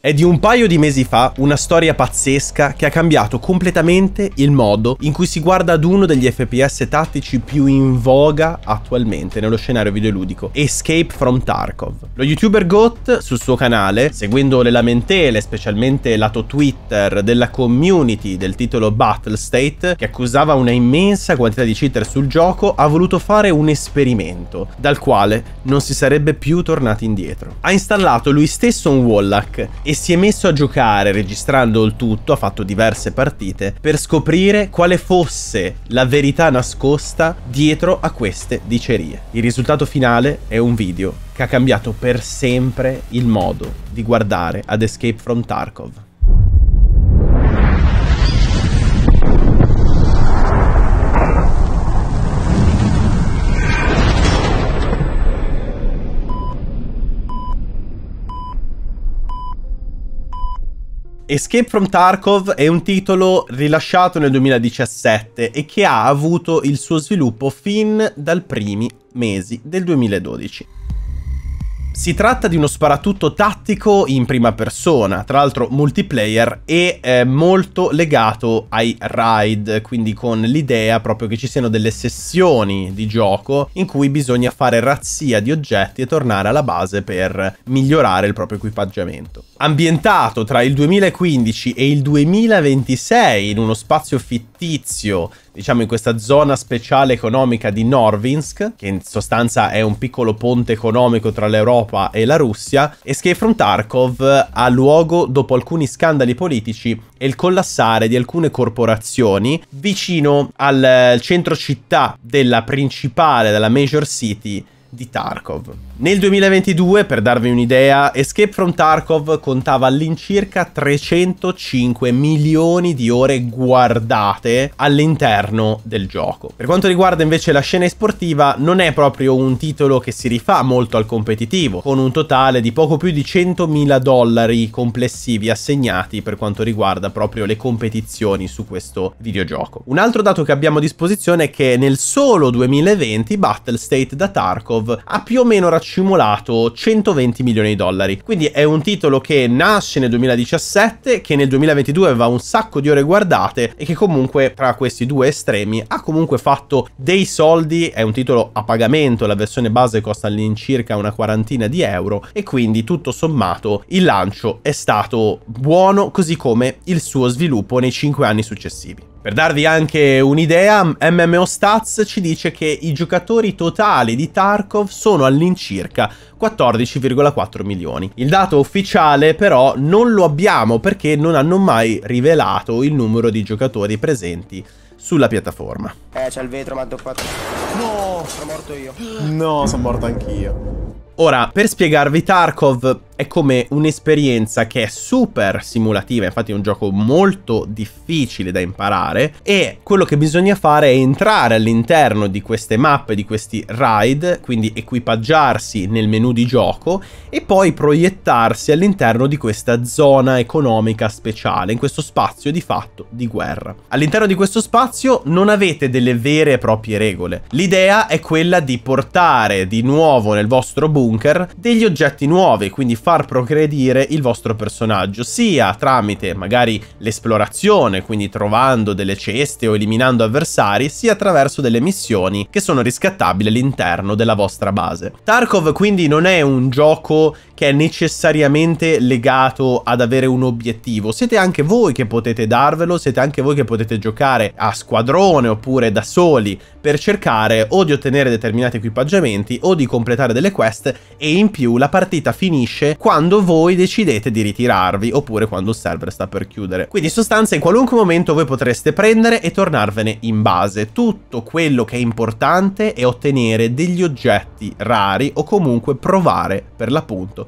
È di un paio di mesi fa una storia pazzesca che ha cambiato completamente il modo in cui si guarda ad uno degli FPS tattici più in voga attualmente nello scenario videoludico, Escape from Tarkov. Lo youtuber Goat sul suo canale, seguendo le lamentele, specialmente lato Twitter, della community del titolo Battle State, che accusava una immensa quantità di cheater sul gioco, ha voluto fare un esperimento, dal quale non si sarebbe più tornati indietro. Ha installato lui stesso un Wallach e si è messo a giocare registrando il tutto, ha fatto diverse partite, per scoprire quale fosse la verità nascosta dietro a queste dicerie. Il risultato finale è un video che ha cambiato per sempre il modo di guardare ad Escape from Tarkov. Escape from Tarkov è un titolo rilasciato nel 2017 e che ha avuto il suo sviluppo fin dal primi mesi del 2012. Si tratta di uno sparatutto tattico in prima persona, tra l'altro multiplayer e eh, molto legato ai raid, quindi con l'idea proprio che ci siano delle sessioni di gioco in cui bisogna fare razzia di oggetti e tornare alla base per migliorare il proprio equipaggiamento. Ambientato tra il 2015 e il 2026 in uno spazio fittizio fittizio, diciamo in questa zona speciale economica di Norvinsk, che in sostanza è un piccolo ponte economico tra l'Europa e la Russia, escape from Tarkov ha luogo dopo alcuni scandali politici e il collassare di alcune corporazioni vicino al centro città della principale, della major city di Tarkov. Nel 2022, per darvi un'idea, Escape from Tarkov contava all'incirca 305 milioni di ore guardate all'interno del gioco. Per quanto riguarda invece la scena sportiva, non è proprio un titolo che si rifà molto al competitivo, con un totale di poco più di 100.000 dollari complessivi assegnati per quanto riguarda proprio le competizioni su questo videogioco. Un altro dato che abbiamo a disposizione è che nel solo 2020 Battle State da Tarkov ha più o meno raccontato scimmolato 120 milioni di dollari. Quindi è un titolo che nasce nel 2017, che nel 2022 aveva un sacco di ore guardate e che comunque tra questi due estremi ha comunque fatto dei soldi, è un titolo a pagamento, la versione base costa all'incirca una quarantina di euro e quindi tutto sommato il lancio è stato buono così come il suo sviluppo nei 5 anni successivi. Per darvi anche un'idea, MMO Stats ci dice che i giocatori totali di Tarkov sono all'incirca 14,4 milioni. Il dato ufficiale però non lo abbiamo perché non hanno mai rivelato il numero di giocatori presenti sulla piattaforma. Eh, c'è il vetro, ma ha doppato. No, sono morto io. No, sono morto anch'io. Ora, per spiegarvi Tarkov, è come un'esperienza che è super simulativa, infatti è un gioco molto difficile da imparare e quello che bisogna fare è entrare all'interno di queste mappe, di questi ride, quindi equipaggiarsi nel menu di gioco e poi proiettarsi all'interno di questa zona economica speciale, in questo spazio di fatto di guerra. All'interno di questo spazio non avete delle vere e proprie regole. L'idea è quella di portare di nuovo nel vostro bunker degli oggetti nuovi, quindi far progredire il vostro personaggio, sia tramite magari l'esplorazione, quindi trovando delle ceste o eliminando avversari, sia attraverso delle missioni che sono riscattabili all'interno della vostra base. Tarkov quindi non è un gioco che è necessariamente legato ad avere un obiettivo. Siete anche voi che potete darvelo, siete anche voi che potete giocare a squadrone oppure da soli per cercare o di ottenere determinati equipaggiamenti o di completare delle quest e in più la partita finisce quando voi decidete di ritirarvi oppure quando il server sta per chiudere. Quindi in sostanza in qualunque momento voi potreste prendere e tornarvene in base. Tutto quello che è importante è ottenere degli oggetti rari o comunque provare per l'appunto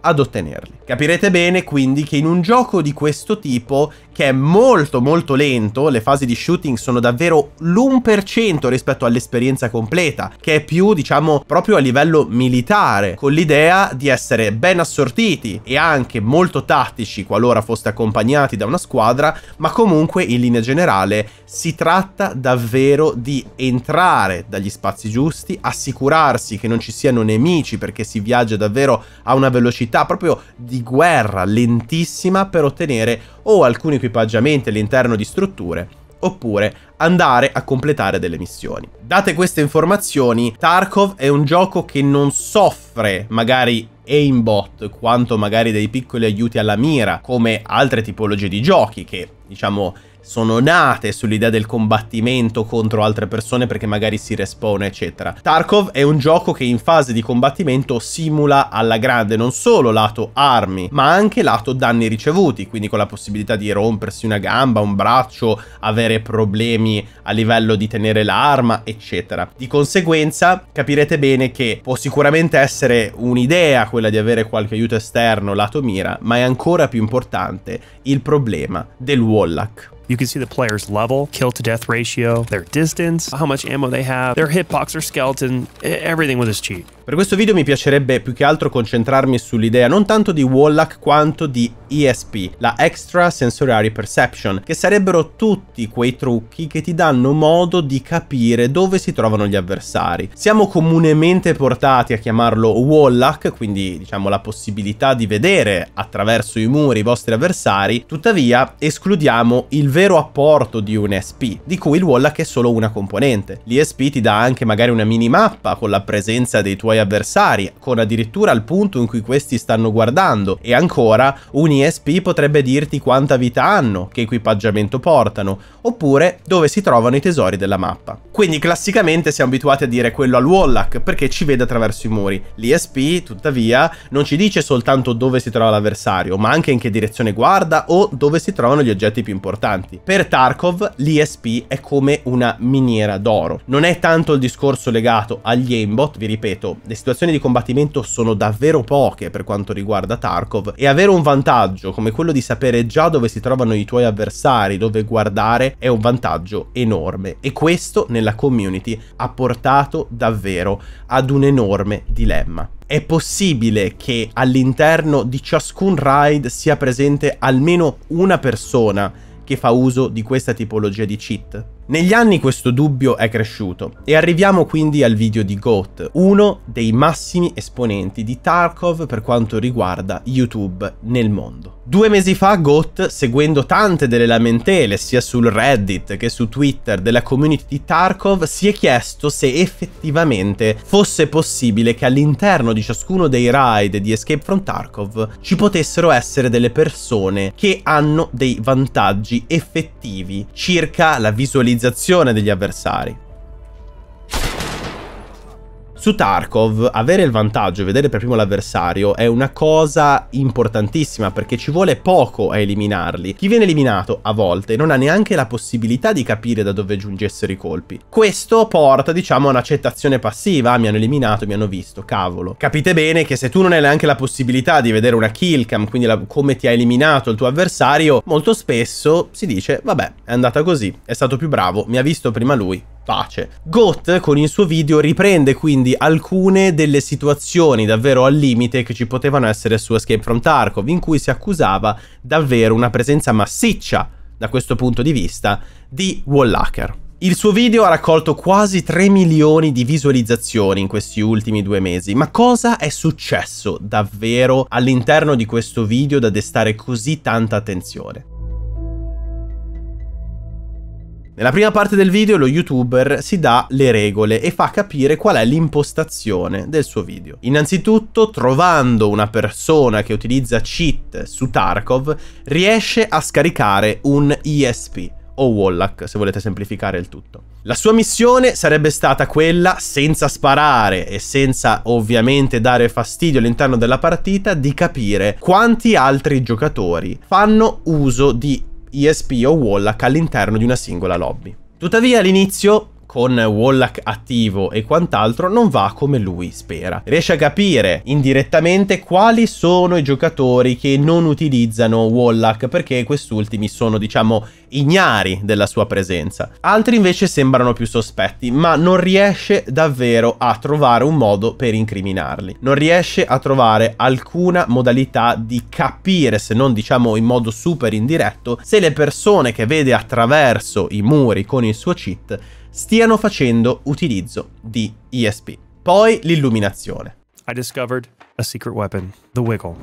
ad ottenerli. Capirete bene quindi che in un gioco di questo tipo, che è molto molto lento, le fasi di shooting sono davvero l'1% rispetto all'esperienza completa, che è più diciamo proprio a livello militare, con l'idea di essere ben assortiti e anche molto tattici qualora foste accompagnati da una squadra, ma comunque in linea generale si tratta davvero di entrare dagli spazi giusti, assicurarsi che non ci siano nemici perché si viaggia davvero a una velocità velocità proprio di guerra lentissima per ottenere o alcuni equipaggiamenti all'interno di strutture oppure andare a completare delle missioni. Date queste informazioni, Tarkov è un gioco che non soffre magari aimbot quanto magari dei piccoli aiuti alla mira come altre tipologie di giochi che diciamo sono nate sull'idea del combattimento contro altre persone perché magari si respawna, eccetera. Tarkov è un gioco che in fase di combattimento simula alla grande non solo lato armi, ma anche lato danni ricevuti, quindi con la possibilità di rompersi una gamba, un braccio, avere problemi a livello di tenere l'arma, eccetera. Di conseguenza capirete bene che può sicuramente essere un'idea quella di avere qualche aiuto esterno lato mira, ma è ancora più importante il problema del wallhack. You can see the player's level, kill to death ratio, their distance, how much ammo they have, their hitbox or skeleton. Everything with this cheat. Per questo video mi piacerebbe più che altro concentrarmi sull'idea non tanto di Wallach quanto di ESP, la Extra Sensory Perception, che sarebbero tutti quei trucchi che ti danno modo di capire dove si trovano gli avversari. Siamo comunemente portati a chiamarlo Wallach, quindi diciamo la possibilità di vedere attraverso i muri i vostri avversari, tuttavia escludiamo il vero apporto di un ESP, di cui il Wallach è solo una componente. L'ESP ti dà anche magari una minimappa con la presenza dei tuoi suoi avversari, con addirittura il punto in cui questi stanno guardando, e ancora un ESP potrebbe dirti quanta vita hanno, che equipaggiamento portano, oppure dove si trovano i tesori della mappa. Quindi classicamente siamo abituati a dire quello al Wallach perché ci vede attraverso i muri. L'ESP, tuttavia, non ci dice soltanto dove si trova l'avversario, ma anche in che direzione guarda o dove si trovano gli oggetti più importanti. Per Tarkov l'ESP è come una miniera d'oro. Non è tanto il discorso legato agli aimbot, vi ripeto, le situazioni di combattimento sono davvero poche per quanto riguarda Tarkov e avere un vantaggio come quello di sapere già dove si trovano i tuoi avversari, dove guardare, è un vantaggio enorme e questo nella community ha portato davvero ad un enorme dilemma è possibile che all'interno di ciascun raid sia presente almeno una persona che fa uso di questa tipologia di cheat? Negli anni questo dubbio è cresciuto e arriviamo quindi al video di Goat, uno dei massimi esponenti di Tarkov per quanto riguarda YouTube nel mondo. Due mesi fa Goat, seguendo tante delle lamentele sia sul Reddit che su Twitter della community di Tarkov, si è chiesto se effettivamente fosse possibile che all'interno di ciascuno dei raid di Escape from Tarkov ci potessero essere delle persone che hanno dei vantaggi effettivi circa la visualizzazione penalizzazione degli avversari. Su Tarkov avere il vantaggio e vedere per primo l'avversario è una cosa importantissima perché ci vuole poco a eliminarli. Chi viene eliminato a volte non ha neanche la possibilità di capire da dove giungessero i colpi. Questo porta diciamo a un'accettazione passiva, mi hanno eliminato, mi hanno visto, cavolo. Capite bene che se tu non hai neanche la possibilità di vedere una kill cam, quindi la, come ti ha eliminato il tuo avversario, molto spesso si dice vabbè è andata così, è stato più bravo, mi ha visto prima lui, pace. Goat con il suo video riprende quindi alcune delle situazioni davvero al limite che ci potevano essere su Escape from Tarkov, in cui si accusava davvero una presenza massiccia, da questo punto di vista, di wallhacker. Il suo video ha raccolto quasi 3 milioni di visualizzazioni in questi ultimi due mesi, ma cosa è successo davvero all'interno di questo video da destare così tanta attenzione? Nella prima parte del video lo youtuber si dà le regole e fa capire qual è l'impostazione del suo video. Innanzitutto, trovando una persona che utilizza cheat su Tarkov, riesce a scaricare un ESP o Wallach, se volete semplificare il tutto. La sua missione sarebbe stata quella, senza sparare e senza ovviamente dare fastidio all'interno della partita, di capire quanti altri giocatori fanno uso di ESP o Wallach all'interno di una singola lobby. Tuttavia all'inizio con Wallach attivo e quant'altro non va come lui spera. Riesce a capire indirettamente quali sono i giocatori che non utilizzano Wallach perché quest'ultimi sono diciamo ignari della sua presenza. Altri invece sembrano più sospetti ma non riesce davvero a trovare un modo per incriminarli. Non riesce a trovare alcuna modalità di capire se non diciamo in modo super indiretto se le persone che vede attraverso i muri con il suo cheat stiano facendo utilizzo di ESP. Poi l'illuminazione. I discovered a secret weapon, the Wiggle.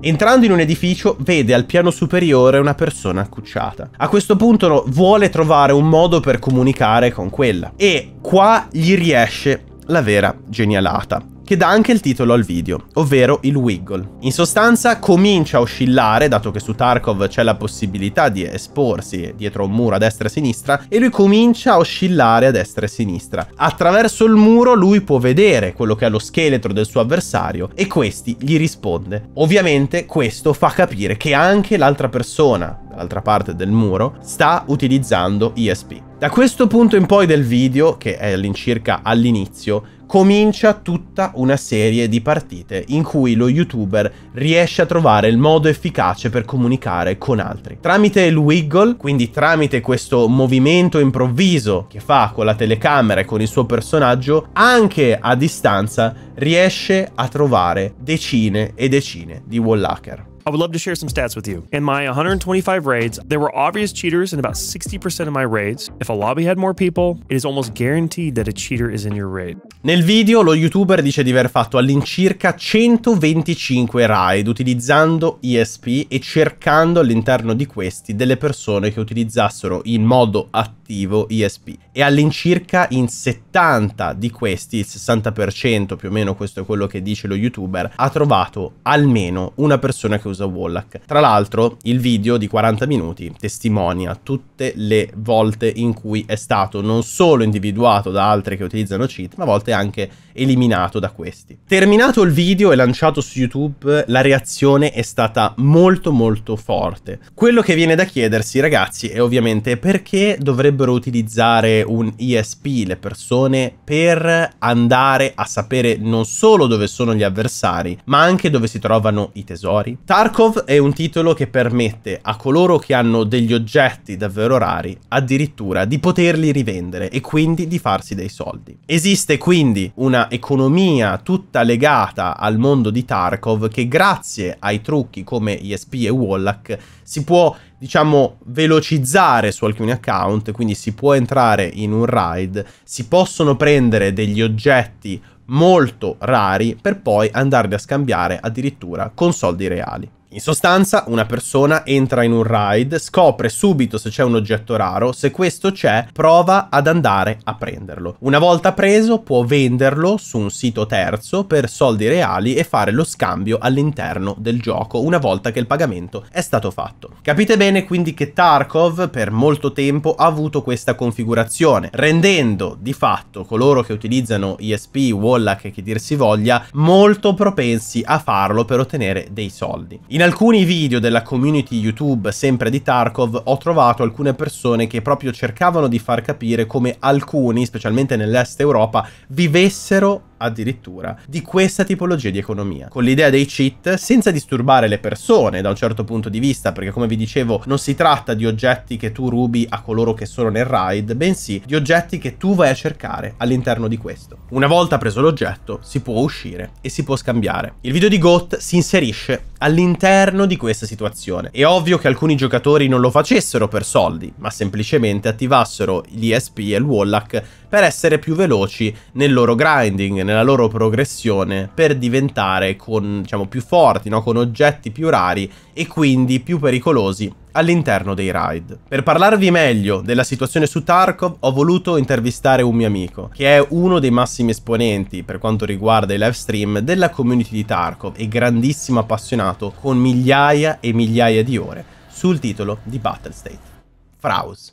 Entrando in un edificio vede al piano superiore una persona accucciata. A questo punto vuole trovare un modo per comunicare con quella e qua gli riesce la vera genialata che dà anche il titolo al video, ovvero il wiggle. In sostanza comincia a oscillare, dato che su Tarkov c'è la possibilità di esporsi dietro un muro a destra e a sinistra, e lui comincia a oscillare a destra e a sinistra. Attraverso il muro lui può vedere quello che è lo scheletro del suo avversario e questi gli risponde. Ovviamente questo fa capire che anche l'altra persona dall'altra parte del muro sta utilizzando ESP. Da questo punto in poi del video, che è all'incirca all'inizio, comincia tutta una serie di partite in cui lo youtuber riesce a trovare il modo efficace per comunicare con altri. Tramite il wiggle, quindi tramite questo movimento improvviso che fa con la telecamera e con il suo personaggio, anche a distanza riesce a trovare decine e decine di wallhacker. I would love to share some stats with you. In my 125 raids, there were obvious cheaters in about 60% of my raids. If a lobby had more people, it is almost guaranteed that a cheater is in your raid. Nel video lo youtuber dice di aver fatto all'incirca 125 raid utilizzando ESP e cercando all'interno di questi delle persone che utilizzassero in modo attivo attivo ESP e all'incirca in 70 di questi, il 60% più o meno questo è quello che dice lo youtuber, ha trovato almeno una persona che usa Wallach. Tra l'altro il video di 40 minuti testimonia tutte le volte in cui è stato non solo individuato da altri che utilizzano cheat, ma a volte anche eliminato da questi. Terminato il video e lanciato su YouTube, la reazione è stata molto molto forte. Quello che viene da chiedersi ragazzi è ovviamente perché dovrebbe potrebbero utilizzare un ESP le persone per andare a sapere non solo dove sono gli avversari, ma anche dove si trovano i tesori. Tarkov è un titolo che permette a coloro che hanno degli oggetti davvero rari addirittura di poterli rivendere e quindi di farsi dei soldi. Esiste quindi una economia tutta legata al mondo di Tarkov che grazie ai trucchi come ESP e Wallach si può diciamo, velocizzare su alcuni account, quindi si può entrare in un raid, si possono prendere degli oggetti molto rari per poi andarli a scambiare addirittura con soldi reali. In sostanza, una persona entra in un raid, scopre subito se c'è un oggetto raro, se questo c'è, prova ad andare a prenderlo. Una volta preso, può venderlo su un sito terzo per soldi reali e fare lo scambio all'interno del gioco, una volta che il pagamento è stato fatto. Capite bene quindi che Tarkov per molto tempo ha avuto questa configurazione, rendendo di fatto coloro che utilizzano ESP, Wallach e che dir si voglia, molto propensi a farlo per ottenere dei soldi. In alcuni video della community YouTube, sempre di Tarkov, ho trovato alcune persone che proprio cercavano di far capire come alcuni, specialmente nell'est Europa, vivessero addirittura di questa tipologia di economia, con l'idea dei cheat senza disturbare le persone da un certo punto di vista, perché come vi dicevo non si tratta di oggetti che tu rubi a coloro che sono nel raid, bensì di oggetti che tu vai a cercare all'interno di questo. Una volta preso l'oggetto si può uscire e si può scambiare. Il video di Goat si inserisce all'interno all'interno di questa situazione. È ovvio che alcuni giocatori non lo facessero per soldi, ma semplicemente attivassero gli ESP e il Wallach per essere più veloci nel loro grinding, nella loro progressione, per diventare con, diciamo, più forti, no? con oggetti più rari e quindi più pericolosi all'interno dei raid. Per parlarvi meglio della situazione su Tarkov ho voluto intervistare un mio amico, che è uno dei massimi esponenti per quanto riguarda i live stream della community di Tarkov e grandissimo appassionato con migliaia e migliaia di ore sul titolo di Battlestate. Fraus.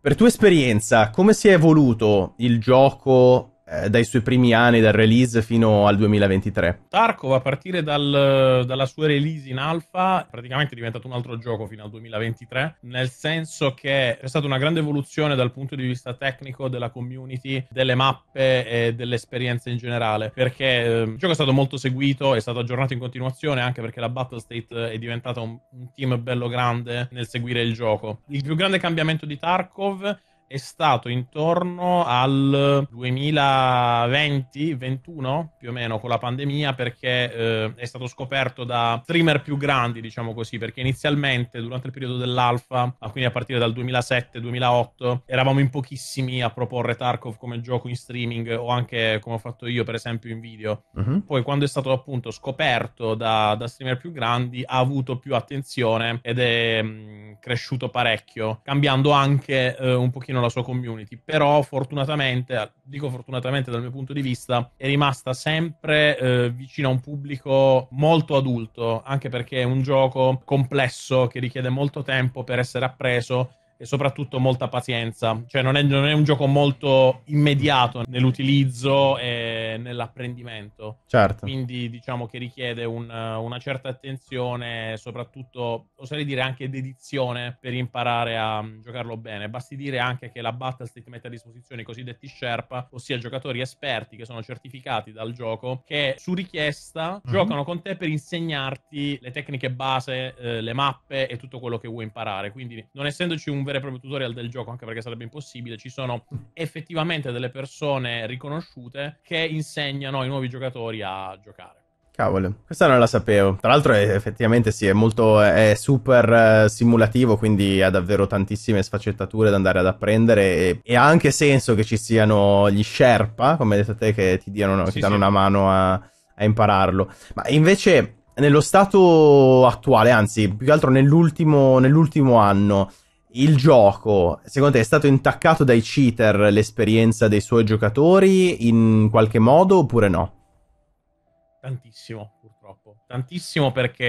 Per tua esperienza, come si è evoluto il gioco eh, dai suoi primi anni, dal release fino al 2023. Tarkov a partire dal, dalla sua release in alfa praticamente è diventato un altro gioco fino al 2023, nel senso che è stata una grande evoluzione dal punto di vista tecnico della community, delle mappe e dell'esperienza in generale, perché ehm, il gioco è stato molto seguito, è stato aggiornato in continuazione anche perché la Battle State è diventata un, un team bello grande nel seguire il gioco. Il più grande cambiamento di Tarkov è stato intorno al 2020-21 più o meno con la pandemia perché eh, è stato scoperto da streamer più grandi diciamo così perché inizialmente durante il periodo dell'alfa quindi a partire dal 2007-2008 eravamo in pochissimi a proporre Tarkov come gioco in streaming o anche come ho fatto io per esempio in video uh-huh. poi quando è stato appunto scoperto da, da, streamer più grandi ha avuto più attenzione ed è mh, mm, cresciuto parecchio cambiando anche eh, un pochino pochettino la sua community, però fortunatamente, dico fortunatamente dal mio punto di vista, è rimasta sempre eh, vicino a un pubblico molto adulto, anche perché è un gioco complesso che richiede molto tempo per essere appreso e soprattutto molta pazienza. Cioè non è, non è, un gioco molto immediato nell'utilizzo e nell'apprendimento. Certo. Quindi diciamo che richiede un, una certa attenzione, soprattutto oserei dire anche dedizione per imparare a giocarlo bene. Basti dire anche che la Battlestate mette a disposizione i cosiddetti Sherpa, ossia giocatori esperti che sono certificati dal gioco, che su richiesta mm-hmm. giocano con te per insegnarti le tecniche base, eh, le mappe e tutto quello che vuoi imparare. Quindi non essendoci un vero e proprio tutorial del gioco, anche perché sarebbe impossibile, ci sono effettivamente delle persone riconosciute che insegnano ai nuovi giocatori a giocare. Cavolo, questa non la sapevo. Tra l'altro, è, effettivamente sì, è molto è super eh, simulativo, quindi ha davvero tantissime sfaccettature da andare ad apprendere. E, e, ha anche senso che ci siano gli Sherpa, come hai detto te, che ti diano, che sì, danno una mano a, a impararlo. Ma invece, nello stato attuale, anzi, più che altro nell'ultimo, nell'ultimo anno il gioco, secondo te, è stato intaccato dai cheater l'esperienza dei suoi giocatori in qualche modo oppure no? Tantissimo, purtroppo. Tantissimo perché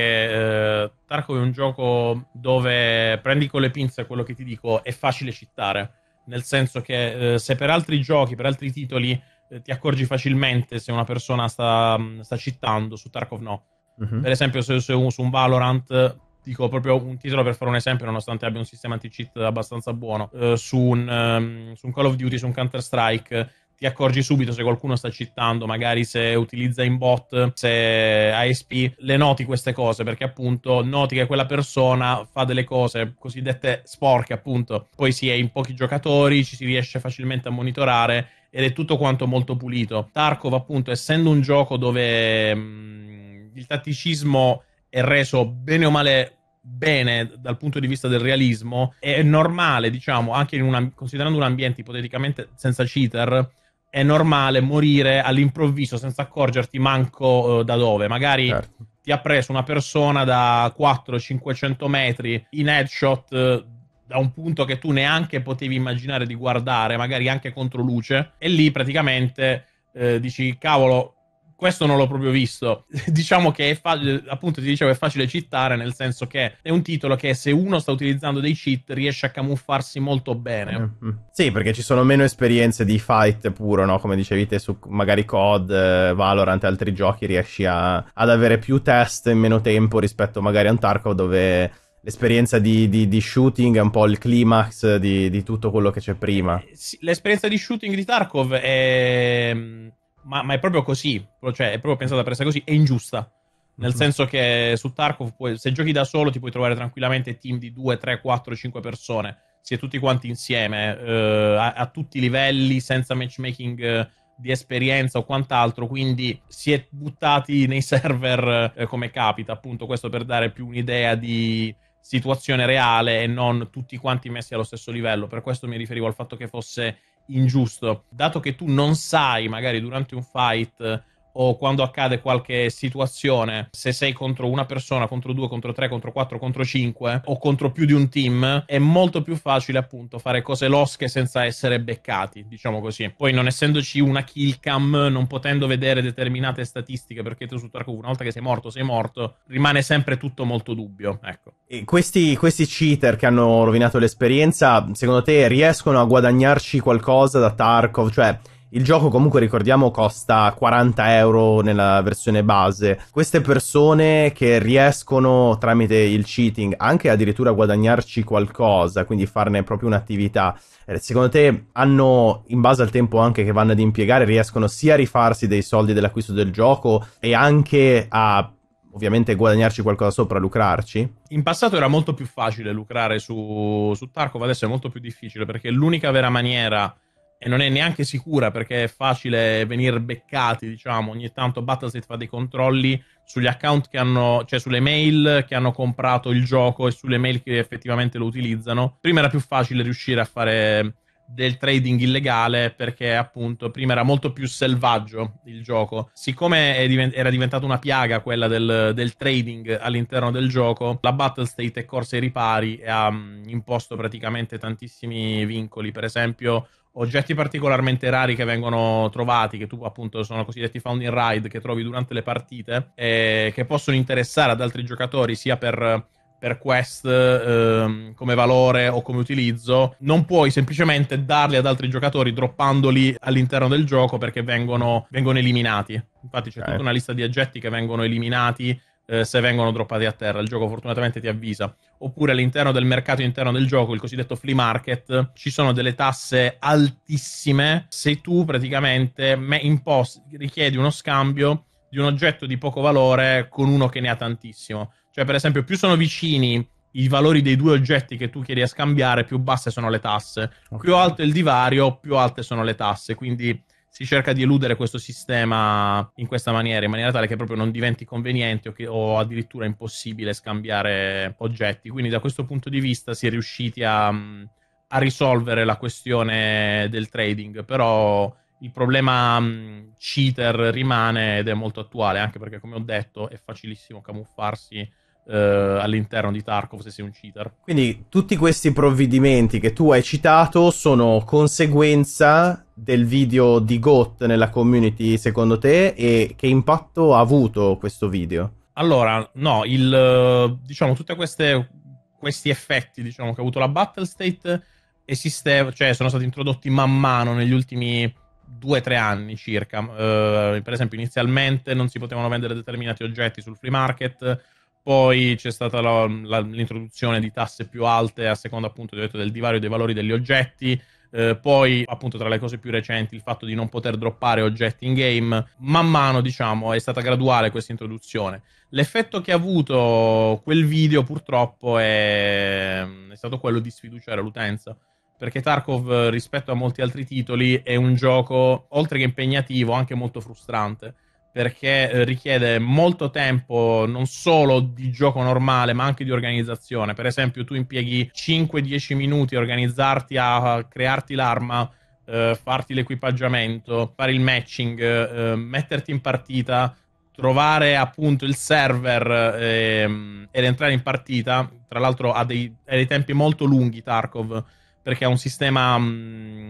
eh, Tarkov è un gioco dove prendi con le pinze quello che ti dico, è facile cittare. Nel senso che eh, se per altri giochi, per altri titoli, eh, ti accorgi facilmente se una persona sta, mm, sta citando, su Tarkov no. Uh-huh. Per esempio, se, se su un Valorant dico proprio un titolo per fare un esempio, nonostante abbia un sistema anti-cheat abbastanza buono, eh, su, un, um, su, un, Call of Duty, su un Counter-Strike, ti accorgi subito se qualcuno sta cheatando, magari se utilizza in bot, se ha SP, le noti queste cose, perché appunto noti che quella persona fa delle cose cosiddette sporche, appunto. Poi si è in pochi giocatori, ci si riesce facilmente a monitorare ed è tutto quanto molto pulito. Tarkov, appunto, essendo un gioco dove mh, mm, il tatticismo è reso bene o male bene dal punto di vista del realismo, è normale, diciamo, anche una, considerando un ambiente ipoteticamente senza cheater, è normale morire all'improvviso senza accorgerti manco uh, da dove. Magari certo. ti ha preso una persona da 400-500 metri in headshot uh, da un punto che tu neanche potevi immaginare di guardare, magari anche contro luce, e lì praticamente uh, dici, cavolo, questo non l'ho proprio visto. diciamo che è facile, appunto ti dicevo, è facile cittare nel senso che è un titolo che se uno sta utilizzando dei cheat riesce a camuffarsi molto bene. Mm-hmm. Sì, perché ci sono meno esperienze di fight puro, no? Come dicevi te su magari COD, eh, Valorant e altri giochi riesci a, ad avere più test in meno tempo rispetto magari a un Tarkov dove l'esperienza di, di, di, shooting è un po' il climax di, di tutto quello che c'è prima. Eh, l'esperienza di shooting di Tarkov è mm, ma, ma, è proprio così, cioè è proprio pensata per essere così, è ingiusta. Nel mm-hmm. senso che su Tarkov, puoi, se giochi da solo, ti puoi trovare tranquillamente team di 2, 3, 4, 5 persone. Si è tutti quanti insieme, eh, a, a, tutti i livelli, senza matchmaking eh, di esperienza o quant'altro. Quindi si è buttati nei server eh, come capita, appunto. Questo per dare più un'idea di situazione reale e non tutti quanti messi allo stesso livello. Per questo mi riferivo al fatto che fosse ingiusto, dato che tu non sai magari durante un fight o quando accade qualche situazione, se sei contro una persona, contro due, contro tre, contro quattro, contro cinque o contro più di un team, è molto più facile appunto fare cose losche senza essere beccati, diciamo così. Poi non essendoci una kill cam, non potendo vedere determinate statistiche perché tu su Tarkov una volta che sei morto, sei morto, rimane sempre tutto molto dubbio, ecco. E questi, questi cheater che hanno rovinato l'esperienza, secondo te riescono a guadagnarci qualcosa da Tarkov? Cioè il gioco comunque ricordiamo costa 40 euro nella versione base. Queste persone che riescono tramite il cheating anche addirittura a guadagnarci qualcosa, quindi farne proprio un'attività, eh, secondo te hanno in base al tempo anche che vanno ad impiegare, riescono sia a rifarsi dei soldi dell'acquisto del gioco e anche a ovviamente guadagnarci qualcosa sopra, lucrarci? In passato era molto più facile lucrare su, su Tarkov, adesso è molto più difficile perché l'unica vera maniera e non è neanche sicura perché è facile venire beccati, diciamo, ogni tanto Battleset fa dei controlli sugli account che hanno, cioè sulle mail che hanno comprato il gioco e sulle mail che effettivamente lo utilizzano. Prima era più facile riuscire a fare del trading illegale perché appunto prima era molto più selvaggio il gioco. Siccome divent- era diventata una piaga quella del, del, trading all'interno del gioco, la Battle State è corsa ai ripari e ha mh, mm, imposto praticamente tantissimi vincoli, per esempio oggetti particolarmente rari che vengono trovati, che tu appunto sono cosiddetti found in ride che trovi durante le partite, eh, che possono interessare ad altri giocatori sia per per quest ehm, come valore o come utilizzo, non puoi semplicemente darli ad altri giocatori droppandoli all'interno del gioco perché vengono, vengono eliminati. Infatti c'è okay. tutta una lista di oggetti che vengono eliminati eh, se vengono droppati a terra. Il gioco fortunatamente ti avvisa. Oppure all'interno del mercato interno del gioco, il cosiddetto flea market, ci sono delle tasse altissime se tu praticamente impost- richiedi uno scambio di un oggetto di poco valore con uno che ne ha tantissimo. Cioè, per esempio, più sono vicini i valori dei due oggetti che tu chiedi a scambiare, più basse sono le tasse. Okay. Più alto è il divario, più alte sono le tasse. Quindi si cerca di eludere questo sistema in questa maniera, in maniera tale che proprio non diventi conveniente o, che, o addirittura impossibile scambiare oggetti. Quindi da questo punto di vista si è riusciti a, mm, a risolvere la questione del trading, però il problema um, cheater rimane ed è molto attuale, anche perché come ho detto è facilissimo camuffarsi eh, all'interno di Tarkov se sei un cheater. Quindi tutti questi provvedimenti che tu hai citato sono conseguenza del video di GOT nella community secondo te e che impatto ha avuto questo video? Allora, no, il, diciamo, tutti questi effetti diciamo, che ha avuto la Battle State esisteva, cioè sono stati introdotti man mano negli ultimi due o tre anni circa. Uh, per esempio, inizialmente non si potevano vendere determinati oggetti sul free market, poi c'è stata la, la, l'introduzione di tasse più alte a seconda appunto detto, del divario dei valori degli oggetti, eh, poi, appunto, tra le cose più recenti, il fatto di non poter droppare oggetti in game, man mano, diciamo, è stata graduale questa introduzione. L'effetto che ha avuto quel video, purtroppo, è, è stato quello di sfiduciare l'utenza. Perché Tarkov, rispetto a molti altri titoli, è un gioco, oltre che impegnativo, anche molto frustrante perché eh, richiede molto tempo non solo di gioco normale ma anche di organizzazione. Per esempio tu impieghi 5-10 minuti a organizzarti a crearti l'arma, eh, farti l'equipaggiamento, fare il matching, eh, metterti in partita, trovare appunto il server eh, ed entrare in partita. Tra l'altro ha dei, ha dei tempi molto lunghi Tarkov perché ha un sistema, mh,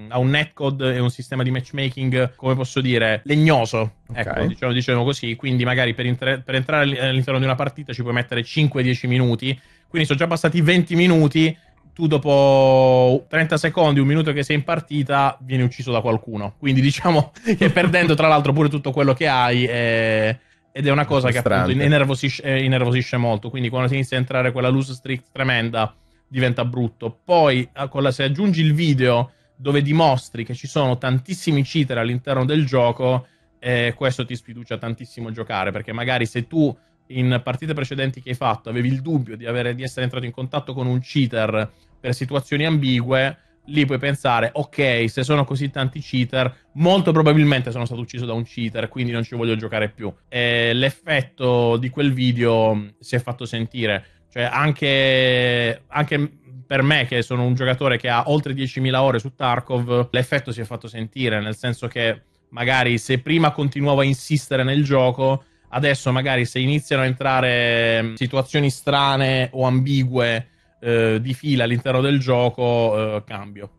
mm, ha un netcode e un sistema di matchmaking, come posso dire, legnoso. Ecco, okay. Ecco, diciamo, diciamo, così. Quindi magari per, inter- per entrare all'interno di una partita ci puoi mettere 5-10 minuti. Quindi sono già passati 20 minuti tu dopo 30 secondi, un minuto che sei in partita, vieni ucciso da qualcuno. Quindi diciamo che perdendo tra l'altro pure tutto quello che hai è... ed è una cosa che appunto innervosisce, eh, innervosisce molto. Quindi quando si inizia a entrare quella loose streak tremenda diventa brutto. Poi, ah, se aggiungi il video dove dimostri che ci sono tantissimi cheater all'interno del gioco, eh, questo ti sfiducia tantissimo a giocare, perché magari se tu in partite precedenti che hai fatto avevi il dubbio di, avere, di essere entrato in contatto con un cheater per situazioni ambigue, lì puoi pensare, ok, se sono così tanti cheater, molto probabilmente sono stato ucciso da un cheater, quindi non ci voglio giocare più. E eh, l'effetto di quel video si è fatto sentire. Cioè, anche, anche per me, che sono un giocatore che ha oltre 10.000 ore su Tarkov, l'effetto si è fatto sentire, nel senso che magari se prima continuavo a insistere nel gioco, adesso magari se iniziano a entrare mm, situazioni strane o ambigue eh, di fila all'interno del gioco, eh, cambio.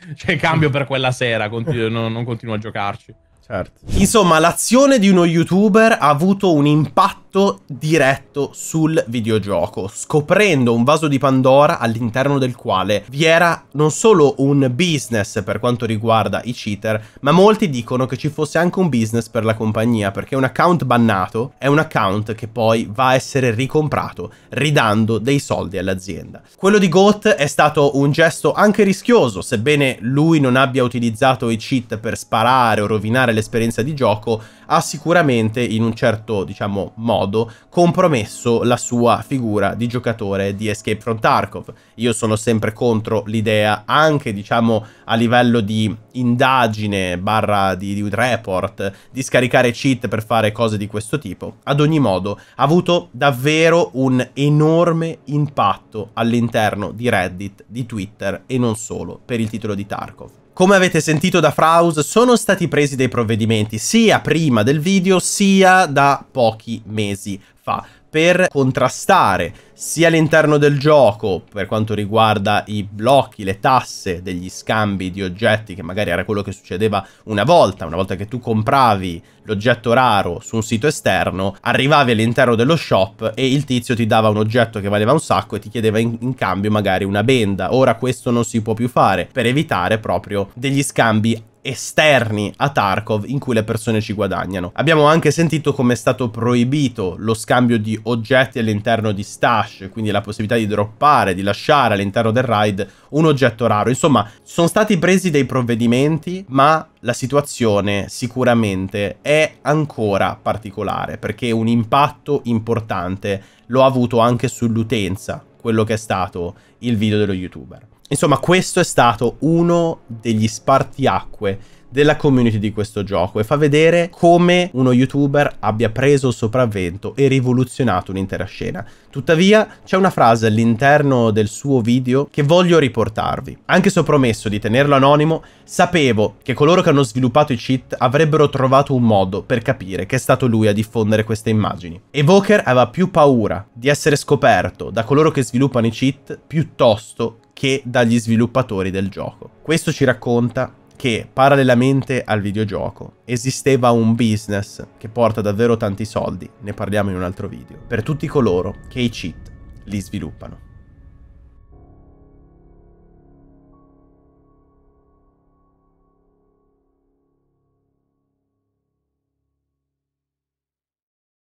Cioè cambio per quella sera, continuo, non, non continuo a giocarci. Certo. Insomma, l'azione di uno youtuber ha avuto un impatto diretto sul videogioco, scoprendo un vaso di Pandora all'interno del quale vi era non solo un business per quanto riguarda i cheater, ma molti dicono che ci fosse anche un business per la compagnia, perché un account bannato è un account che poi va a essere ricomprato, ridando dei soldi all'azienda. Quello di Goat è stato un gesto anche rischioso, sebbene lui non abbia utilizzato i cheat per sparare o rovinare le dell'esperienza di gioco, ha sicuramente in un certo, diciamo, modo compromesso la sua figura di giocatore di Escape from Tarkov. Io sono sempre contro l'idea, anche diciamo a livello di indagine barra di, di report, di scaricare cheat per fare cose di questo tipo. Ad ogni modo, ha avuto davvero un enorme impatto all'interno di Reddit, di Twitter e non solo per il titolo di Tarkov come avete sentito da Fraus, sono stati presi dei provvedimenti sia prima del video sia da pochi mesi fa per contrastare sia all'interno del gioco per quanto riguarda i blocchi, le tasse degli scambi di oggetti che magari era quello che succedeva una volta, una volta che tu compravi l'oggetto raro su un sito esterno, arrivavi all'interno dello shop e il tizio ti dava un oggetto che valeva un sacco e ti chiedeva in, in cambio magari una benda, ora questo non si può più fare per evitare proprio degli scambi esterni a Tarkov in cui le persone ci guadagnano. Abbiamo anche sentito come è stato proibito lo scambio di oggetti all'interno di stash, quindi la possibilità di droppare, di lasciare all'interno del ride un oggetto raro. Insomma, sono stati presi dei provvedimenti, ma la situazione sicuramente è ancora particolare perché un impatto importante lo ha avuto anche sull'utenza quello che è stato il video dello youtuber. Insomma, questo è stato uno degli spartiacque della community di questo gioco e fa vedere come uno youtuber abbia preso il sopravvento e rivoluzionato un'intera scena. Tuttavia c'è una frase all'interno del suo video che voglio riportarvi. Anche se ho promesso di tenerlo anonimo, sapevo che coloro che hanno sviluppato i cheat avrebbero trovato un modo per capire che è stato lui a diffondere queste immagini. Evoker aveva più paura di essere scoperto da coloro che sviluppano i cheat piuttosto che dagli sviluppatori del gioco. Questo ci racconta che parallelamente al videogioco esisteva un business che porta davvero tanti soldi, ne parliamo in un altro video, per tutti coloro che i cheat li sviluppano.